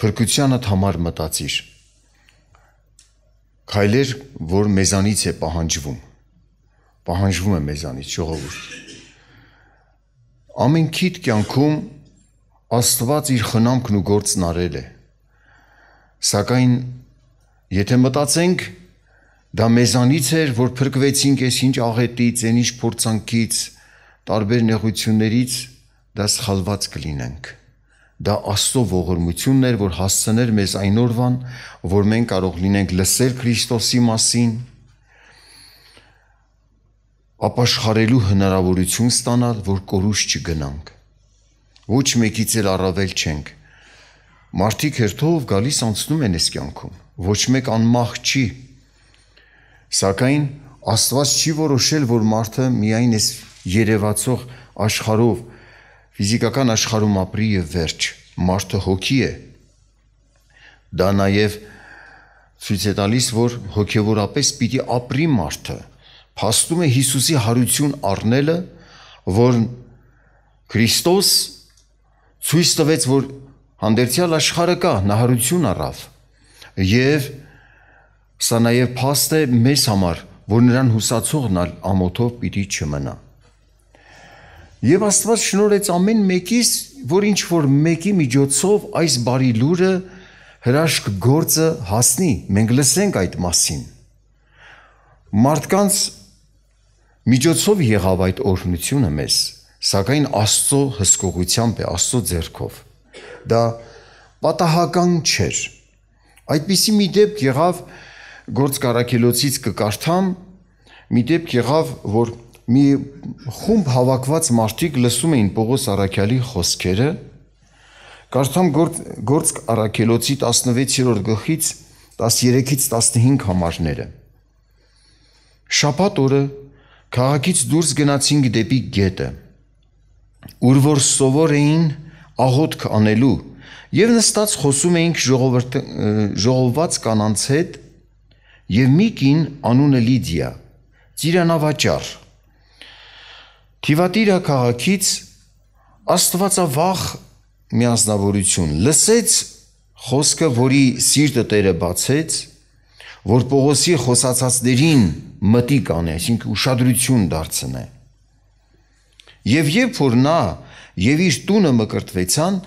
Փրկությանդ համար մտածիր։ Քայլեր, որ մեզանից է պահանջվում։ Պահանջվում է մեզանից ժողովուրդ։ Ամենքիդ կյանքում Աստված իր խնամքն ու գործն արել է։ Սակայն եթե մտածենք, դա մեզանից էր, որ փրկվեցինք այս ինչ աղետից, այն ինչ փորձանքից, տարբեր նեղություններից, դա սխալված կլինենք։ Դա Աստծո ողորմությունն էր, որ հասցներ մեզ այն օրվան, որ մենք կարող լինենք լսել Քրիստոսի մասին, ապաշխարելու հնարավորություն ստանալ, որ կորուս չգնանք։ Ոչ մեկից էլ առավել չենք։ Մարդիկ հերթով գալիս անցնում են այս կյանքում։ Ոչ մեկ անմահ չի։ Սակայն Աստված չի որոշել, որ մարդը միայն այս երևացող աշխարհով ֆիզիկական աշխարհում ապրի եւ վերջ։ Մարդը հոգի է։ Դա նաեւ ցույց է տալիս, որ հոգեորապես պիտի ապրի մարդը։ Փաստում է Հիսուսի հարություն առնելը, որ Քրիստոս ցույց տվեց, որ հանդերձյալ աշխարհը կա, նա հարություն առավ։ Եվ սա նաև փաստ է մեզ համար, որ նրան հուսացողն ամոթով պիտի չմնա։ Եվ Աստված շնորհեց ամեն մեկիս, որ ինչ որ մեկի միջոցով այս բարի լուրը հրաշք գործը հասնի։ Մենք լսենք այդ մասին։ Մարդկանց միջոցով եղավ այդ օրհնությունը մեզ, սակայն Աստծո հսկողությամբ է, Աստծո ձեռքով։ Դա պատահական չէր։ Այդպիսի մի դեպք եղավ գործ կարակելոցից կկարդամ, մի դեպք եղավ, որ մի խումբ հավաքված մարդիկ լսում էին Պողոս Արաքյալի խոսքերը Կարդամ գործ, գործք Արաքելոցի 16-րդ գլխից 13-ից 15 համարները Շաբաթ օրը քաղաքից դուրս գնացինք դեպի գետը ուր որ սովոր էին աղոթք անելու եւ նստած խոսում էինք ժողովրդ ժողոված կանանց հետ եւ մի կին անունը Լիդիա ծիրանավաճառ Թիվատիրա քաղաքից Աստվածավախ միանձնավորություն լսեց խոսքը, որի սիրտը Տերը բացեց, որ Պողոսի խոսացածներին մտիկ անի, այսինքն ուշադրություն դարձնե։ Եվ երբ որ նա եւ իր տունը մկրտվեցան,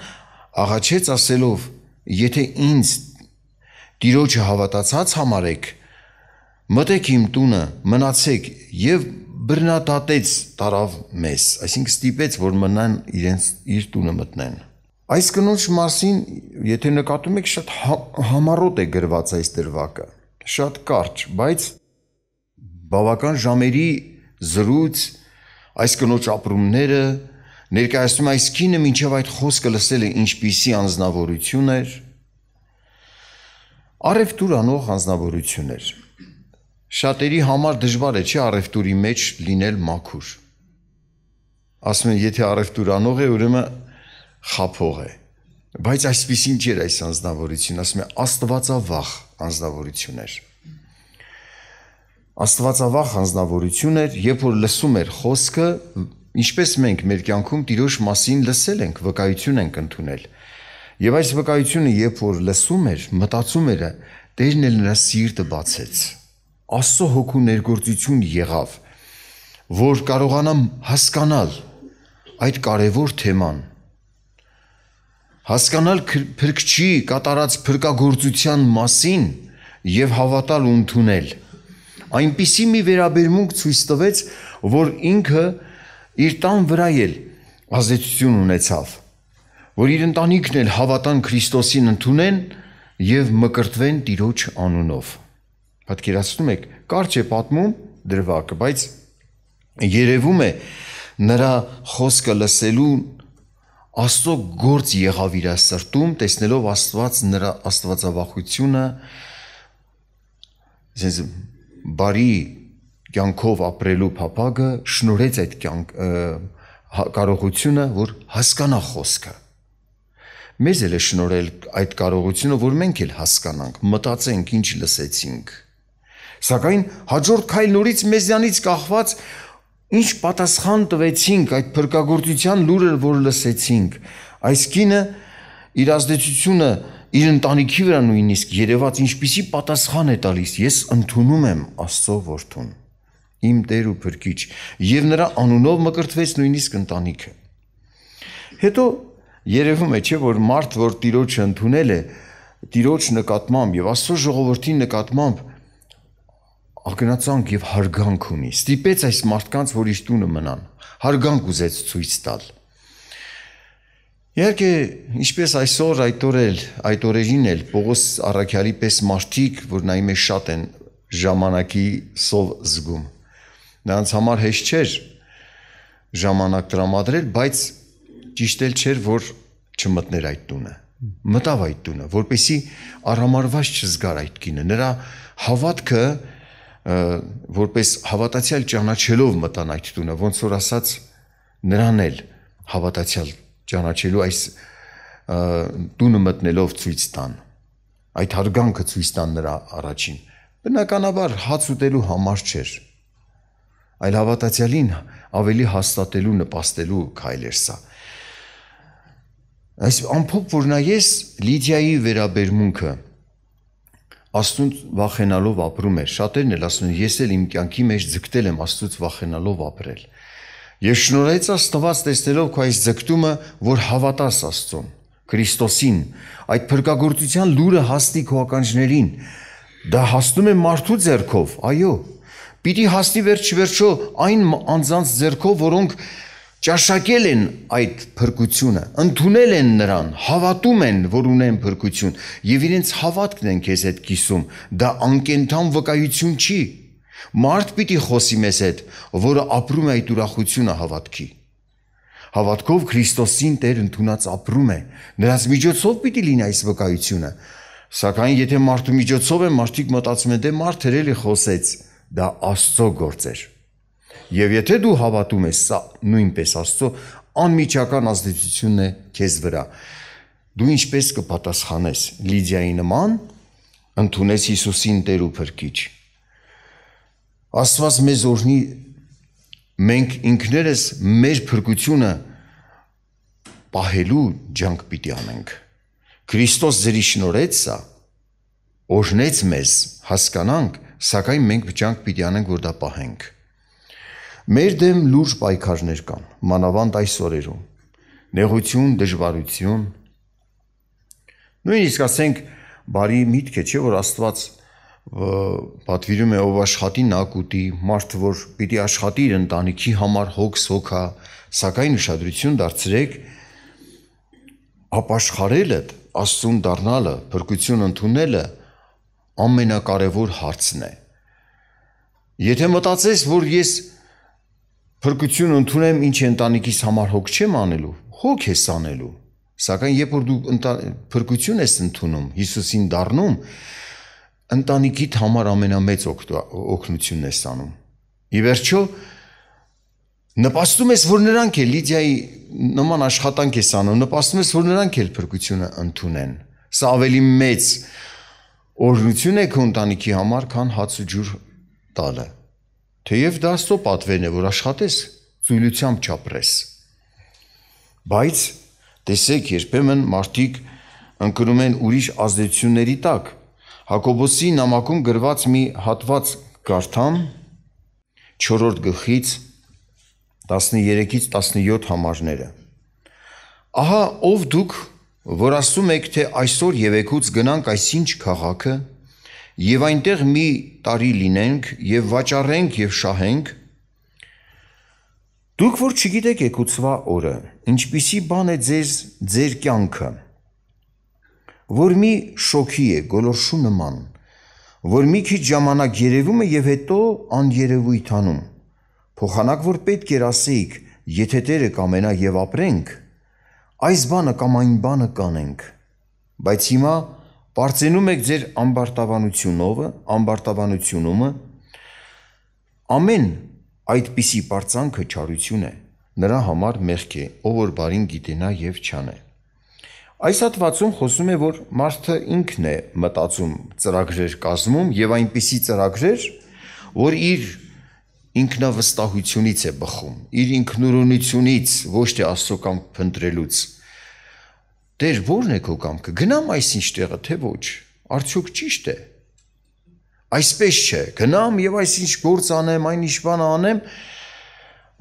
աղաչեց ասելով. «Եթե ինձ Տիրոջը հավատացած համարեք, մտեք իմ տունը, մնացեք եւ բռնատատեց տարավ մեզ, այսինքն ստիպեց, որ մնան իրենց իր տունը մտնեն։ Այս կնոջ մասին, եթե նկատում եք, շատ հա, համառոտ է գրված այս դրվակը, շատ կարճ, բայց բավական ժամերի զրույց այս կնոջ ապրումները ներկայացնում այս քինը մինչև այդ խոսքը լսել է ինչպիսի անznավորություն էր, արևտուր անող անznավորություն էր։ Շատերի համար դժվար է, չի առևտուրի մեջ լինել մաքուր։ Ասում են, եթե առևտուրանող է, ուրեմն խափող է։ Բայց այսպեսին չէր այս անznավորությունը, ասում է աստվածավախ անznավորություն էր։ Աստվածավախ անznավորություն էր, երբ որ լսում էր խոսքը, ինչպես մենք մեր կյանքում Տիրոջ մասին լսել ենք, վկայություն ենք ընդունել։ Եվ այս վկայությունը, երբ որ լսում էր, մտածում էր, Տերն էլ նրա սիրտը բացեց Աստծո հոգու ներգործություն եղավ, որ կարողանամ հասկանալ այդ կարևոր թեման։ Հասկանալ փրկչի կատարած փրկagorցության մասին եւ հավատալ ու ընդունել։ Այնպիսի մի վերաբերմունք ցույց տվեց, որ ինքը իր տան վրա էլ ազդեցություն ունեցավ, որ իր ընտանիքն էլ հավատան Քրիստոսին ընդունեն եւ մկրտվեն Տիրոջ անունով։ Պատկերացնում եք, կարճ է պատմում դրվակը, բայց երևում է նրա խոսքը լսելու Աստծո գործ եղավ իր սրտում, տեսնելով Աստված նրա աստվածավախությունը, ասես բարի կյանքով ապրելու փափագը շնորհեց այդ կյանք հա, կարողությունը, որ հասկանա խոսքը։ Մեզ էլ է շնորհել այդ կարողությունը, որ մենք էլ հասկանանք, մտածենք, ինչ լսեցինք։ Սակայն հաջորդ քայլն ուրից մեզանից կախված ինչ պատասխան տվեցինք այդ փրկagorցության լուրը, որ լսեցինք։ Այս կինը իր ազդեցությունը իր ընտանիքի վրա նույնիսկ երևած ինչպիսի պատասխան է տալիս։ Ես ընդունում եմ Աստծո որդուն, իմ Տեր ու Փրկիչ, եւ նրա անունով մկրտվեց նույնիսկ ընտանիքը։ Հետո երևում է, չէ, որ մարդ, որ Տիրոջը ընդունել է, Տիրոջ նկատմամբ եւ Աստծո ժողովրդի նկատմամբ ակնածանք եւ հարգանք ունի։ Ստիպեց այս մարդկանց, որ իր տունը մնան։ Հարգանք ուզեց ցույց տալ։ Իհարկե, ինչպես այսօր այդ օրել, այդ օրերին էլ Պողոս Առաքյալի պես մարդիկ, որ նայում է շատ են ժամանակի սով զգում։ Նրանց համար հեշտ չէր ժամանակ տրամադրել, բայց ճիշտ էլ չէր, որ չմտներ այդ տունը մտավ այդ տունը, որպեսի առամարված չզգար այդ կինը։ Նրա հավատքը որպես հավատացյալ ճանաչելով մտան այդ տունը, ոնց որ ասած նրան էլ հավատացյալ ճանաչելու այս տունը մտնելով ցույց տան։ Այդ հարգանքը ցույց տան նրա առաջին։ Բնականաբար հաց ուտելու համար չէր, այլ հավատացյալին ավելի հաստատելու, նպաստելու քայլ էր սա։ Այս ամփոփ որ նայես Լիդիայի վերաբերմունքը Աստծուն վախենալով ապրում էր։ Շատերն էլ ասում են, ես էլ իմ կյանքի մեջ ձգտել եմ Աստծուց վախենալով ապրել։ Եվ շնորհեց Աստված տեսնելով քո այս ձգտումը, որ հավատաս Աստծուն, Քրիստոսին, այդ փրկagorցության լուրը հաստի քո ականջներին։ Դա հաստում է մարդու ձեռքով, այո։ Պիտի հաստի վերջ վերջո այն անձանց ձեռքով, որոնք ճաշակել են այդ փրկությունը, ընդունել են նրան, հավատում են, որ ունեն փրկություն, եւ իրենց հավատքն են քեզ հետ կիսում։ Դա անկենթան վկայություն չի։ Մարդ պիտի խոսի մեզ հետ, որը ապրում է այդ ուրախությունը հավատքի։ Հավատքով Քրիստոսին Տեր ընդունած ապրում է։ Նրանց միջոցով պիտի լինի այս վկայությունը։ Սակայն եթե մարդու միջոցով է, մարդիկ մտածում են, դե մարդ էլ էլի խոսեց, դա Աստծո գործ էր։ Եվ եթե դու հավատում ես, սա նույնպես Աստծո անմիջական ազդեցությունն է քեզ վրա։ Դու ինչպես կպատասխանես Լիդիայի նման ընդունես Հիսուսին Տեր ու Փրկիչ։ Աստված մեզ օրհնի մենք ինքներս մեր փրկությունը պահելու ջանք պիտի անենք։ Քրիստոս ձերի շնորհեց սա օրհնեց մեզ, հասկանանք, սակայն մենք ջանք պիտի անենք, որ դա պահենք։ Մեր դեմ լուրջ պայքարներ կան, մանավանդ այս օրերում։ Նեղություն, դժվարություն։ Նույնիսկ ասենք բարի միտք է, չէ՞ որ Աստված պատվիրում է ով աշխատի նա կուտի, մարդը որ պիտի աշխատի իր ընտանիքի համար հոգս հոգա, սակայն ուշադրություն դարձրեք ապաշխարելը, Աստծուն դառնալը, փրկություն ընդունելը ամենակարևոր հարցն է։ Եթե մտածես, որ ես Փրկություն ընդունեմ, ինչ ընտանիքիս համար հոգ չեմ անելու, հոգ ես անելու։ Սակայն երբ որ դու փրկություն ես ընդունում, Հիսուսին դառնում, ընտանիքիդ համար ամենամեծ օգնությունն ես անում։ Ի վերջո նպաստում ես, որ նրանք է Լիդիայի նման աշխատանք ես անում, նպաստում ես, որ նրանք էլ փրկությունը ընդունեն։ Սա ավելի մեծ օրհնություն է քո ընտանիքի համար, քան հաց ու ջուր տալը։ Թեև դա Աստծո պատվերն է, որ աշխատես ծույլությամբ չապրես։ Բայց տեսեք, երբեմն մարդիկ ընկնում են ուրիշ ազդեցությունների տակ։ Հակոբոսի նամակում գրված մի հատված կարդամ 4-րդ գլխից 13-ից 17 համարները։ Ահա ով դուք, որ ասում եք, թե այսօր եւ եկուց գնանք այսինչ քաղաքը, եւ այնտեղ մի տարի լինենք եւ վաճառենք եւ շահենք դուք որ չգիտեք եկուցվա օրը ինչպիսի բան է ձեզ ձեր կյանքը որ մի շոքի է գոլորշու նման որ մի քիչ ժամանակ երևում է եւ հետո աներևույթանում փոխանակ որ պետք էր ասեիք եթե Տերը կամենա եւ ապրենք այս բանը կամ այն բանը կանենք բայց հիմա Պարծենում եք ձեր ամբարտավանությունովը, ամբարտավանությունումը, ամեն այդպիսի պարծանքը չարություն է, նրա համար մեղք է, ով որ բարին գիտենա եւ չանե։ Այս հատվածում խոսում է, որ մարդը ինքն է մտածում ծրագրեր կազմում եւ այնպիսի ծրագրեր, որ իր ինքնավստահությունից է բխում, իր ինքնուրույնությունից, ոչ թե աստոկամ փնտրելուց։ Տեր, ո՞րն է քո կամքը։ Գնամ այսինչ տեղը, թե ոչ։ Արդյոք ճիշտ է։ Այսպես չէ։ Գնամ եւ այսինչ գործ անեմ, այնինչ բան անեմ։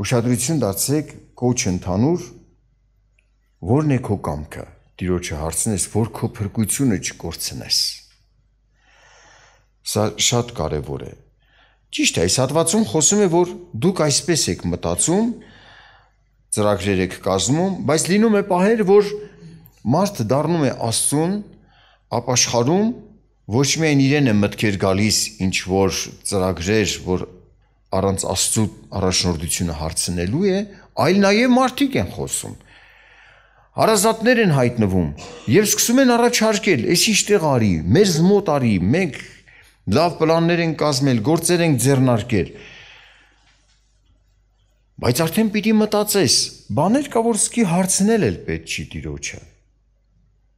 Ուշադրություն դարձեք կոչ ընդհանուր ո՞րն է քո կամքը։ Տիրոջը հարցնես, որ քո փրկությունը չկորցնես։ Սա շատ կարեւոր է։ Ճիշտ է, այս հատվածում խոսում է, որ դուք այսպես եք մտածում, ծրագրեր եք կազմում, բայց լինում է պահեր, որ մարդը դառնում է Աստծուն ապաշխարում ոչ միայն իրեն է մտքեր գալիս ինչ որ ծրագրեր, որ առանց Աստծո առաջնորդությունը հարցնելու է, այլ նաև մարդիկ են խոսում։ Հարազատներ են հայտնվում եւ սկսում են առաջարկել, «Էս ինչ տեղ արի, մեզ մոտ արի, մենք լավ պլաններ ենք կազմել, գործեր ենք ձեռնարկել»։ Բայց արդեն պիտի մտածես, բաներ կա, որ սկի հարցնել էլ պետք չի Տիրոջը։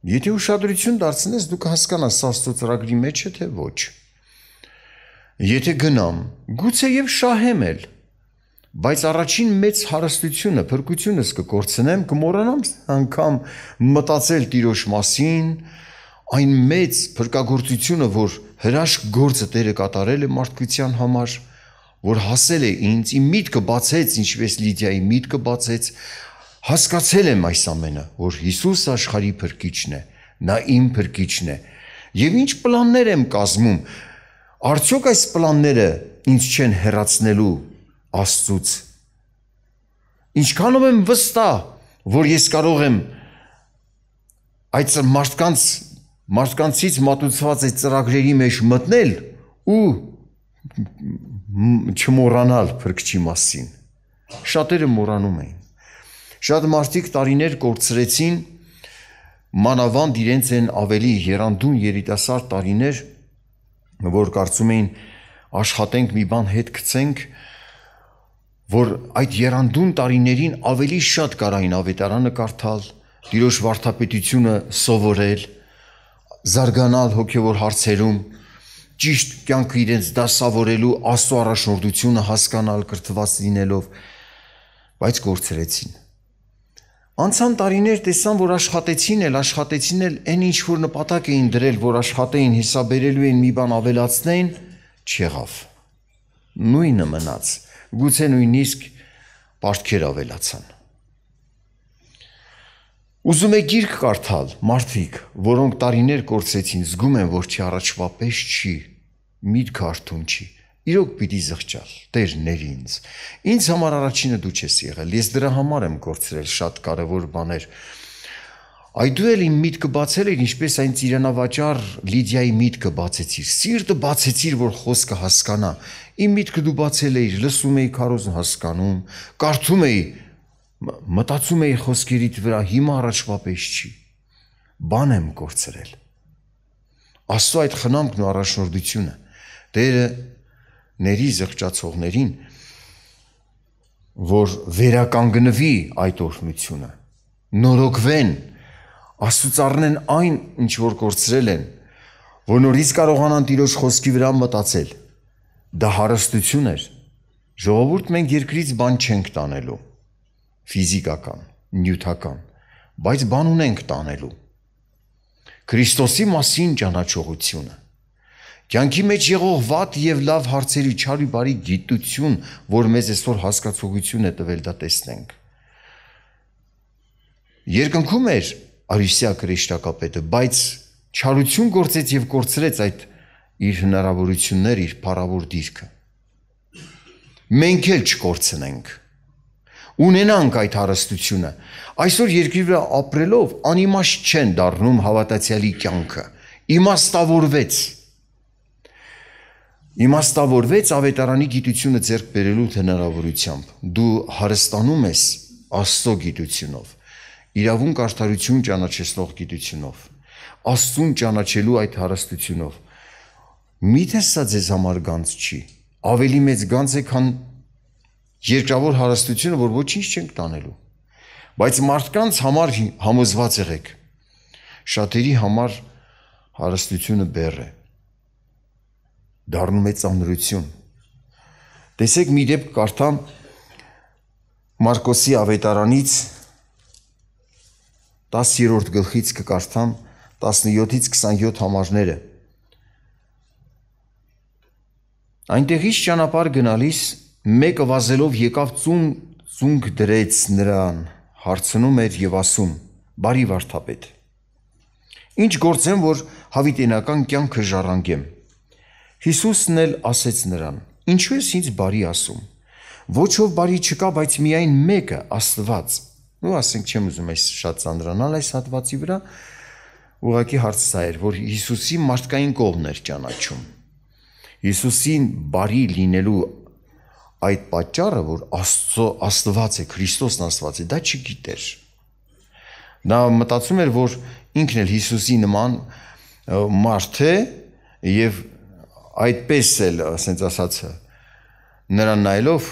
Եթե ուշադրություն դարձնես, դու կհասկանաս սաստո ծրագրի մեջ է թե ոչ։ Եթե գնամ, գուցե եւ շահեմ էլ, բայց առաջին մեծ հարստությունը, փրկությունս կկորցնեմ, կմոռանամ անգամ մտածել Տիրոջ մասին, այն մեծ փրկagorցությունը, որ հրաշք գործը Տերը կատարել է մարդկության համար, որ հասել է ինձ, իմ միտքը բացեց, ինչպես Լիդիայի միտքը բացեց, հասկացել եմ այս ամենը, որ Հիսուս աշխարհի փրկիչն է, նա իմ փրկիչն է։ Եվ ինչ պլաններ եմ կազմում։ Արդյոք այս պլանները ինձ չեն հեռացնելու Աստծուց։ Ինչքանով եմ վստահ, որ ես կարող եմ այդ մարդկանց մարդկանցից մատուցված այդ ծրագրերի մեջ մտնել ու չմոռանալ փրկչի մասին։ Շատերը մոռանում էին։ Շատ մարդիկ տարիներ կորցրեցին մանավանդ իրենց են ավելի երանդուն երիտասարդ տարիներ, որ կարծում էին աշխատենք մի բան հետ գցենք, որ այդ երանդուն տարիներին ավելի շատ կարային ավետարանը կարդալ, դիրոշ վարդապետությունը սովորել, զարգանալ հոգևոր հարցերում, ճիշտ կյանքը իրենց դասավորելու աստու առաջնորդությունը հասկանալ կրթված լինելով, բայց կորցրեցին Անցան տարիներ տեսան, որ աշխատեցին էլ, աշխատեցին էլ, այն ինչ որ նպատակ էին դրել, որ աշխատեին, հեսաբերելու էին մի բան ավելացնեին, չեղավ։ Նույնը մնաց։ Գուցե նույնիսկ պարտքեր ավելացան։ Ուզում է գիրք կարդալ մարդիկ, որոնք տարիներ կորցեցին, զգում են, որ չի առաջվա պես չի, միտքը արթուն չի։ Իրոք պիտի զղջալ։ Տեր ներ ինձ։ Ինձ համար առաջինը դու ես եղել։ Ես դրա համար եմ կորցրել շատ կարևոր բաներ։ Այդու էլ իմ միտքը բացել էր, ինչպես այն ծիրանավաճառ Լիդիայի միտքը բացեցիր։ Սիրտը բացեցիր, որ խոսքը հասկանա։ Իմ միտքը դու բացել էիր, լսում էի քարոզն հասկանում, կարդում էի, մտածում էի խոսքերիդ վրա, հիմա առաջվա պես չի։ Բան եմ կորցրել։ Աստծո այդ խնամքն ու առաջնորդությունը Տերը ների զղջացողներին, որ վերականգնվի այդ օրհնությունը, նորոգվեն, աստուծառնեն այն, ինչ որ կործրել են, որ նորից կարողանան Տիրոջ խոսքի վրա մտածել։ Դա հարստություն էր։ Ժողովուրդ մենք երկրից բան չենք տանելու։ Ֆիզիկական, նյութական, բայց բան ունենք տանելու։ Քրիստոսի մասին ճանաչողությունը Կյանքի մեջ եղող վատ եւ լավ հարցերի չարի բարի գիտություն, որ մեզ այսօր հասկացողություն է տվել, դա տեսնենք։ Երկնքում էր Արիսիա Քրիստակապետը, բայց չարություն գործեց եւ կորցրեց այդ իր հնարավորությունները, իր փառավոր դիրքը։ Մենք էլ չկորցնենք։ Ունենանք այդ հարստությունը։ Այսօր երկրի վրա ապրելով անիմաստ չեն դառնում հավատացյալի կյանքը։ Իմաստավորվեց իմաստավորվեց ավետարանի գիտությունը ձեռք բերելու հնարավորությամբ։ Դու հարստանում ես Աստծո գիտությունով, իրավունք արդարություն ճանաչեցնող գիտությունով, Աստուն ճանաչելու այդ հարստությունով։ Միթե սա ձեզ համար ցանց չի։ Ավելի մեծ ցանց է, քան երկրավոր հարստությունը, որ ոչինչ չենք տանելու։ Բայց մարդկանց համար համոզված եղեք։ Շատերի համար հարստությունը բեռ է։ բեր է դառնում է ծանրություն։ Տեսեք մի դեպք կարդամ Մարկոսի ավետարանից 10-րդ գլխից կկարդամ 17-ից 27 համարները։ Այնտեղից ճանապարհ գնալիս մեկը վազելով եկավ ծուն ծունկ դրեց նրան, հարցնում էր եւ ասում. «Բարի վարդապետ, ինչ գործեմ, որ հավիտենական կյանքը ժառանգեմ»։ Հիսուսն էլ ասեց նրան. Ինչու ես ինձ բարի ասում։ Ոչ ով բարի չկա, բայց միայն մեկը՝ Աստված։ Ну, ասենք չեմ ուզում այս շատ ծանրանալ այս հատվածի վրա։ Ուղղակի հարցը սա էր, որ Հիսուսի մարդկային կողմն էր ճանաչում։ Հիսուսին բարի լինելու այդ պատճառը, որ Աստծո Աստված է, Քրիստոսն Աստված է, դա չգիտեր։ Նա մտածում էր, որ ինքն էլ Հիսուսի նման մարդ է եւ Այդպես էլ, ասենց ասած, նրան նայելով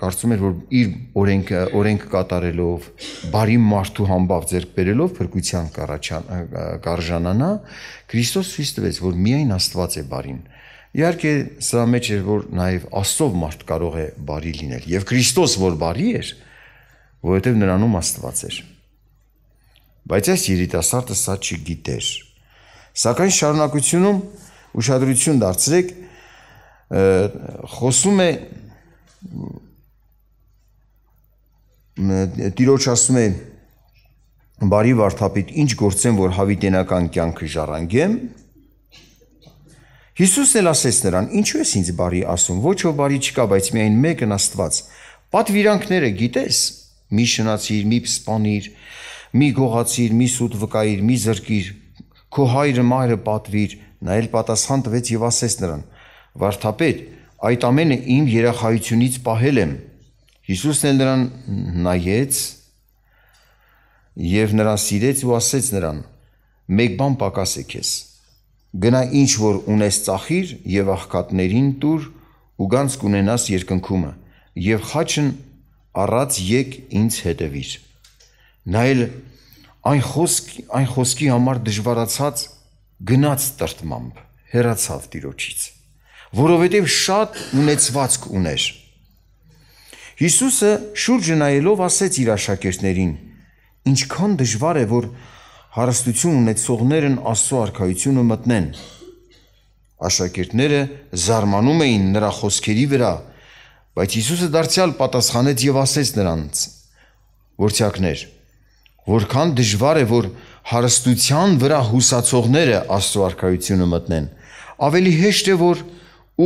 կարծում էր, որ իր օրենք օրենք կատարելով, բարի մարդու համբավ ձեռք բերելով փրկության կարժանանա, Քրիստոս ցույց տվեց, որ միայն Աստված է բարին։ Իհարկե, սա մեջ էր, որ նաև Աստծով մարդ կարող է բարի լինել, եւ Քրիստոս որ բարի էր, որովհետեւ նրանում Աստված էր։ Բայց այս երիտասարդը սա չգիտեր։ Սակայն շարունակությունում ուշադրություն դարձրեք խոսում է տիրոջ ասում է բարի վարդապետ ինչ գործեմ որ հավիտենական կյանքը ժառանգեմ Հիսուսն էլ ասեց նրան ինչու ես ինձ բարի ասում ոչ ով բարի չկա բայց միայն մեկն Աստված պատվիրանքները գիտես մի շնացիր մի սպանիր մի գողացիր մի սուտ վկայիր մի զրկիր քո հայրը մայրը պատվիր Նա էլ պատասխան տվեց եւ ասեց նրան. Վարդապետ, այդ ամենը իմ երախայությունից պահել եմ։ Հիսուսն էլ նրան նայեց եւ նրան սիրեց ու ասեց նրան. Մեկ բան պակաս է քեզ։ Գնա ինչ որ ունես ծախիր եւ աղքատներին տուր ու գանց կունենաս երկնքումը եւ խաչն առած եկ ինձ հետևիր։ Նա էլ այն խոսք այն խոսքի համար դժվարացած գնաց տրտմամբ, հերացավ Տիրոջից, որովհետև շատ ունեցվածք ուներ։ Հիսուսը շուրջը նայելով ասեց իր աշակերտներին. Ինչքան դժվար է, որ հարստություն ունեցողներն Աստծո արքայությունը մտնեն։ Աշակերտները զարմանում էին նրա խոսքերի վրա, բայց Հիսուսը դարձյալ պատասխանեց եւ ասեց նրանց. Որդյակներ, որքան դժվար է, որ հարստության վրա հուսացողները Աստծո արքայությունը մտնեն։ Ավելի հեշտ է որ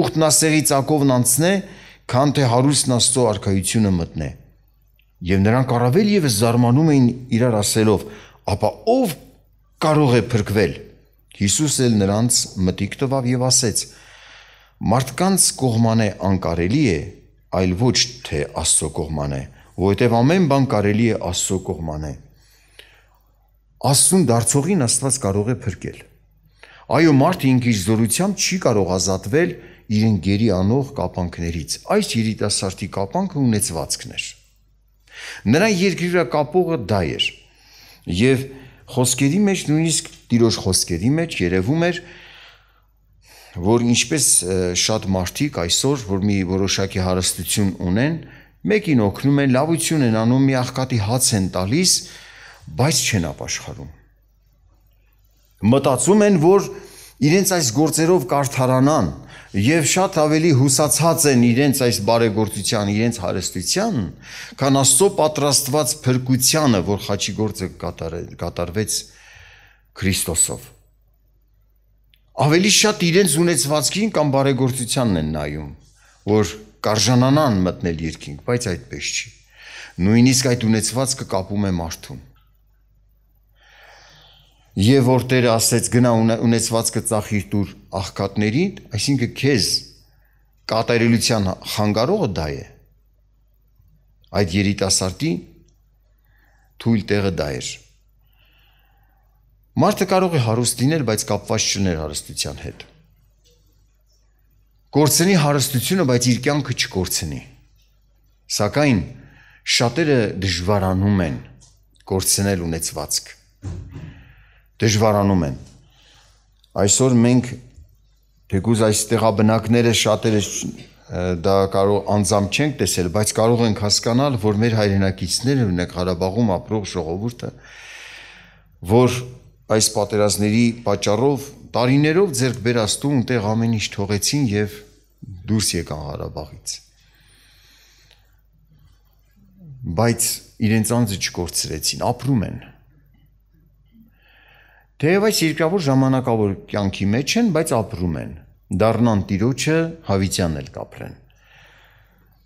ուխտն ասեղի ցակովն անցնե, քան թե հարուստն Աստծո արքայությունը մտնե։ Եվ նրանք առավել եւս զարմանում էին իրար ասելով. «Ապա ով կարող է փրկվել»։ Հիսուսը նրանց մտիկ տվավ եւ ասեց. «Մարդկանց կողմանը անկարելի է, այլ ոչ թե Աստծո կողմանը, որովհետեւ ամեն բան կարելի է Աստծո կողմանը»։ Աստուն դարձողին Աստված կարող է փրկել։ Այո, մարդը ինքը իր զորությամբ չի կարող ազատվել իրեն գերի անող կապանքներից։ Այս երիտասարդի կապանքը ունեցվածքն էր։ Նրա երկրիրա կապողը դա էր։ Եվ խոսքերի մեջ նույնիսկ տիրոջ խոսքերի մեջ երևում էր որ ինչպես շատ մարդիկ այսօր որ մի որոշակի հարստություն ունեն մեկին օգնում են լավություն են անում մի աղքատի հաց են տալիս բայց չեն ապաշխարում։ Մտածում են, որ իրենց այս գործերով կարթարանան եւ շատ ավելի հուսացած են իրենց այս բարեգործության, իրենց հարստության, քան Աստծո պատրաստված փրկությանը, որ խաչի գործը կատարվեց Քրիստոսով։ Ավելի շատ իրենց ունեցվածքին կամ բարեգործությանն են նայում, որ կարժանանան մտնել երկինք, բայց այդպես չի։ Նույնիսկ այդ ունեցվածքը կապում է մարդուն եւ որ Տերը ասեց գնա ունեցվածքը ծախիր դուր աղքատներին, այսինքն քեզ կատարելության խանգարողը դա է։ Այդ երիտասարդի թույլ տեղը դա էր։ Մարդը կարող է հարուստ լինել, բայց կապված չներ հարստության հետ։ Գործենի հարստությունը, բայց իր կյանքը չգործենի։ Սակայն շատերը դժվարանում են գործնել ունեցվածք դժվարանում են։ Այսօր մենք թեկուզ այս տեղաբնակները շատերը դա կարող անձամբ չենք տեսել, բայց կարող ենք հասկանալ, որ մեր հայրենակիցները ունեն Ղարաբաղում ապրող ժողովուրդը, որ այս պատերազմների պատճառով տարիներով ձերկ բերաստու ունտեղ ամեն ինչ թողեցին եւ դուրս եկան Ղարաբաղից բայց իրենց անձը չկործրեցին, ապրում են։ Թեև այս երկրավոր ժամանակավոր կյանքի մեջ են, բայց ապրում են։ Դառնան տիրոջը, հավիտյան էլ կապրեն։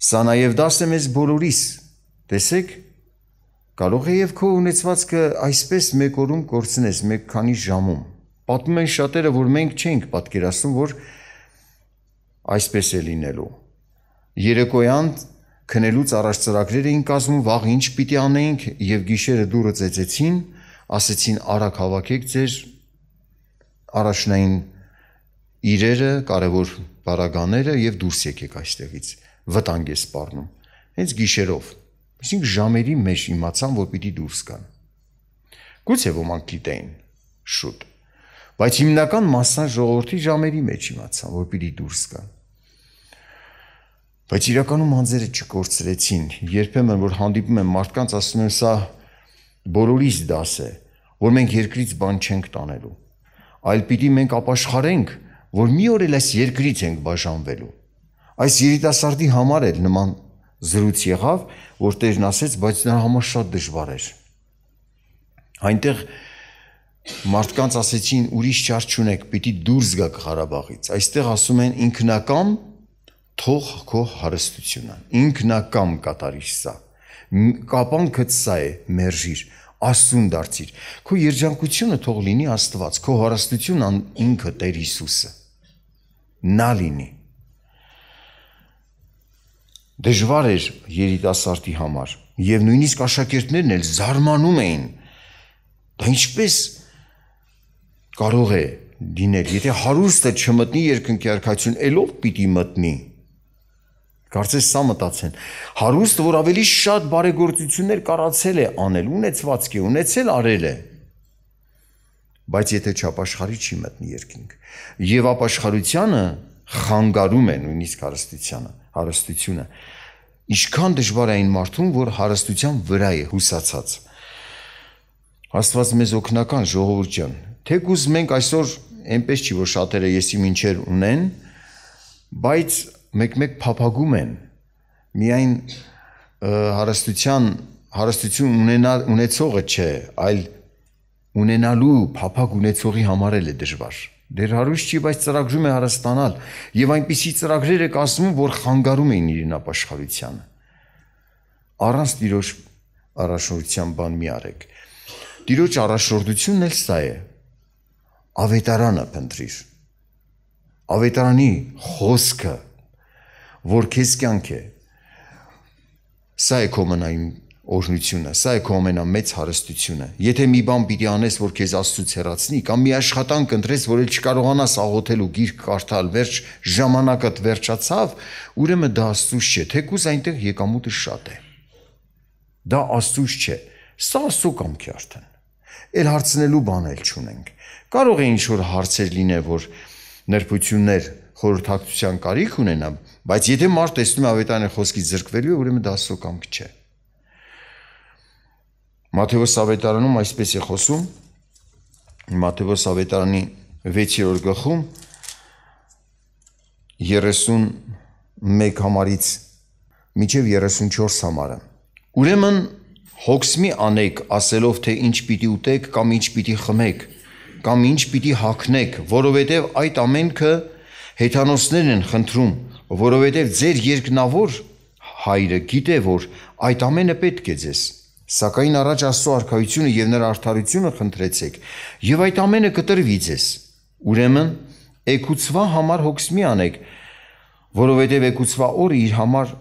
Սա նաև դասը մեզ բոլորիս։ Տեսեք, Կարող է եւ քո ունեցվածքը այսպես մեկ օրում կորցնես մեկ քանի ժամում։ Պատմում են շատերը, որ մենք չենք պատկերացնում, որ այսպես է լինելու։ Երեկոյան քնելուց առաջ ծրագրեր էին կազմում, վաղ ինչ պիտի անենք եւ գիշերը դուրը ծեծեցին, ծեծ ասեցին արագ հավաքեք ձեր առաջնային իրերը, կարևոր բարագաները եւ դուրս եկեք այստեղից։ Վտանգ է սպառնում։ Հենց գիշերով։ Այսինքն ժամերի մեջ իմացան, որ պիտի դուրս գան։ Գուցե ոմանք գիտեին շուտ։ Բայց հիմնական մասը ժողովրդի ժամերի մեջ իմացան, որ պիտի դուրս գան։ Բայց իրականում անձերը չկործրեցին։ Երբեմն որ հանդիպում եմ մարդկանց, ասում եմ, սա բոլորիս դաս է, որ մենք երկրից բան չենք տանելու, այլ պիտի մենք ապաշխարենք, որ մի օր էլ այս երկրից ենք բաժանվելու։ Այս երիտասարդի համար էլ նման զրույց եղավ, որ Տերն ասեց, բայց նրա համար շատ դժվար էր։ Այնտեղ մարդկանց ասեցին ուրիշ ճար չունեք, պիտի դուրս գաք Ղարաբաղից։ Այստեղ ասում են ինքնակամ թող քո հարստությունը։ Ինքնակամ կատարիր սա կապանքդ սա է, մերժիր, Աստուն դարձիր։ Քո երջանկությունը թող լինի Աստված, քո հարստությունն ինքը Տեր Հիսուսը։ Նա լինի։ Դժվար էր երիտասարդի համար, եւ նույնիսկ աշակերտներն էլ զարմանում էին։ Դա ինչպես կարող է դինել, եթե հարուստը չմտնի երկնքի արքայություն, ելով պիտի մտնի։ Կարծես սա մտածեն։ Հարուստը, որ ավելի շատ բարեգործություններ կարացել է անել, ունեցվածք է, ունեցել արել է, բայց եթե չապաշխարի չի մտնի երկինք։ Եվ ապաշխարությունը խանգարում է նույնիսկ հարստությանը, հարստությունը։ Ինչքան դժվար է այն մարդուն, որ հարստության վրա է հուսացած։ Աստված մեզ օգնական ժողովուրդ ջան, թեկուզ մենք այսօր այնպես չի որ շատերը եսիմինչեր ունեն, բայց մեկ-մեկ փափագում են միայն հարստության հարստություն ունենալ ունեցողը չէ, այլ ունենալու փափագ ունեցողի համար էլ է դժվար։ Դեր հարուստ չի, բայց ծրագրում է հարստանալ եւ այնպիսի ծրագրեր է կազմում, որ խանգարում են իրեն ապաշխարությանը։ Առանց ծիրոջ առաջնորդության բան մի արեք։ Տիրոջ առաջնորդությունն էլ սա է։ Ավետարանը փնտրիր։ Ավետարանի խոսքը որ քեզ կյանք է։ Սա է քո մնային օրհնությունը, սա է քո ամենամեծ հարստությունը։ Եթե մի բան պիտի անես, որ քեզ Աստծուց հեռացնի, կամ մի աշխատանք ընտրես, որ էլ չկարողանաս աղոթել ու գիրք կարդալ, վերջ ժամանակդ վերջացավ, ուրեմն դա Աստծուց չէ, թեկուզ այնտեղ եկամուտը շատ է։ Դա Աստծուց չէ։ Սա Աստծո կամքի արդեն։ Էլ հարցնելու բան էլ չունենք։ Կարող է ինչ որ հարցեր լինել, որ ներբություններ խորհրդակցության կարիք ունենամ, Բայց եթե մարդ տեսնում է ավետարանի խոսքից զրկվելու է, ուրեմն դա աստծո կամք չէ։ Մատթեոս ավետարանում այսպես է խոսում, Մատթեոս ավետարանի 6-րդ գլխում 31 համարից մինչև 34 համարը։ Ուրեմն հոգս մի անեք, ասելով թե ինչ պիտի ուտեք կամ ինչ պիտի խմեք, կամ ինչ պիտի հագնեք, որովհետև այդ ամենքը հեթանոսներ են խնդրում որովհետև ձեր երկնավոր հայրը գիտե, որ այդ ամենը պետք է ձեզ։ Սակայն առաջ Աստծո արքայությունը եւ նրա արդարությունը խնդրեցեք, եւ այդ ամենը կտրվի ձեզ։ Ուրեմն, եկուցվա համար հոգս մի անեք, որովհետև եկուցվա օրը իր համար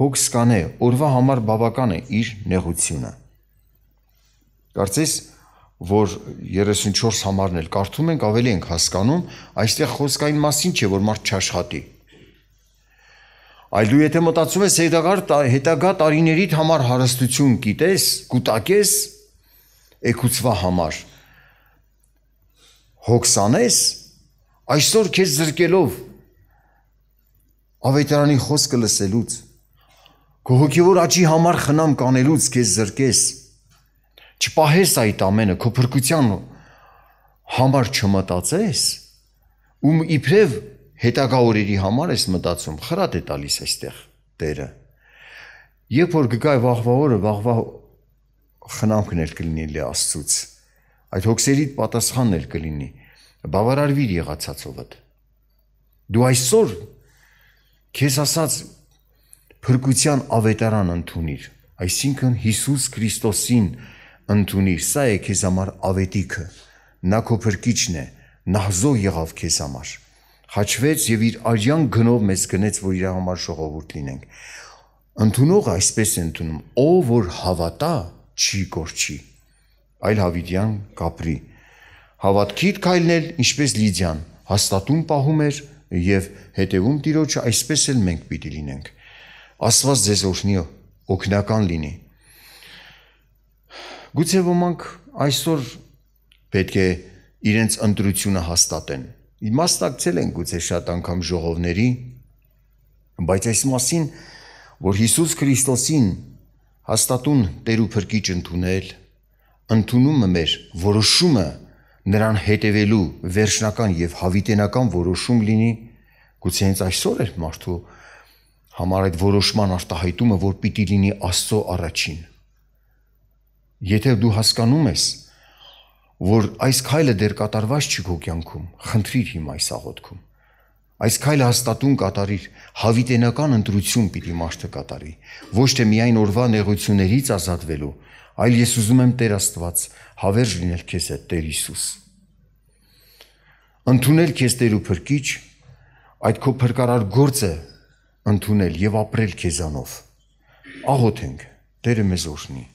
հոգս կանե, օրվա համար բավական է իր նեղությունը։ Կարծես որ 34 համարն էլ կարդում ենք, ավելի ենք հասկանում, այստեղ խոսքային մասին չէ, որ մարդ չաշխատի։ չա Այլ դու եթե մտածում ես հետագա հետագա տարիներիդ համար հարստություն գիտես, կուտակես եկուցվա համար հոգսանես, այսօր քեզ զրկելով ավետարանի խոսքը լսելուց, քո հոգևոր աճի համար խնամ կանելուց քեզ զրկես, չպահես այդ ամենը, քո փրկության համար չմտածես, ում իբրև հետագա օրերի համար ես մտածում, խրատ է տալիս այստեղ Տերը։ Երբ որ գկայ վաղվա օրը, վաղվա խնամքն էլ կլինի լի Աստծուց։ Այդ հոգսերի պատասխանն էլ կլինի։ Բավարարվիր եղածածովդ։ Դու այսօր քեզ ասած փրկության ավետարան ընդունիր, այսինքն Հիսուս Քրիստոսին ընդունիր։ Սա է քեզ համար ավետիքը։ Նա քո փրկիչն է, նա հզոր եղավ քեզ համար հաչվեց եւ իր արյան գնով մեզ գնեց, որ իր համար ժողովուրդ լինենք։ Ընթունողը այսպես է ընդունում. ով որ հավատա, չի կորչի, այլ հավիտյան կապրի։ Հավատքիդ քայլնել, ինչպես Լիդիան, հաստատուն պահում էր եւ հետեւում Տիրոջը, այսպես էլ մենք պիտի լինենք։ Աստված ձեզ օրհնի, օգնական լինի։ Գուցե ոմանք այսօր պետք է իրենց ընտրությունը հաստատեն Մասնակցել են գուցե շատ անգամ ժողովների, բայց այս մասին, որ Հիսուս Քրիստոսին հաստատուն Տեր ու Փրկիչ ընդունել, ընդունումը մեր որոշումը նրան հետևելու վերջնական եւ հավիտենական որոշում լինի, գուցե հենց այսօր էր մարդու համար այդ որոշման արտահայտումը, որ պիտի լինի Աստծո առաջին։ Եթե դու հասկանում ես, որ այս քայլը դեռ կատարված չի քո կյանքում, խնդրիր հիմա այս աղոթքում։ Այս քայլը հաստատուն կատարիր, հավիտենական ընտրություն պիտի մարդը կատարի, ոչ թե միայն օրվա նեղություններից ազատվելու, այլ ես ուզում եմ Տեր Աստված հավերժ լինել քեզ հետ, Տեր Հիսուս։ Ընթունել քեզ Տեր ու Փրկիչ, այդ քո փրկարար գործը ընդունել եւ ապրել քեզանով։ Աղոթենք, Տերը մեզ օրհնի։